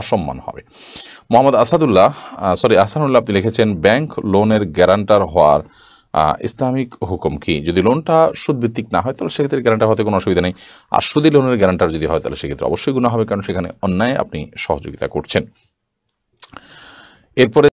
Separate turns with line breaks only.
অসম্মান হবে মোহাম্মদ আসাদুল্লাহ সরি আসানুল্লাহ আপনি লিখেছেন ব্যাংক লোনের গ্যারান্টার হওয়ার ইসলামিক হুকুম কি যদি লোনটা সুদভিত্তিক না হয় তাহলে সেক্ষেত্রে গ্যারান্টার হতে কোনো অসুবিধা নেই আর সুদী লোনের গ্যারান্টার যদি হয় তাহলে সেক্ষেত্রে অবশ্যই গুণা হবে কারণ সেখানে অন্যায় আপনি সহযোগিতা করছেন এরপরে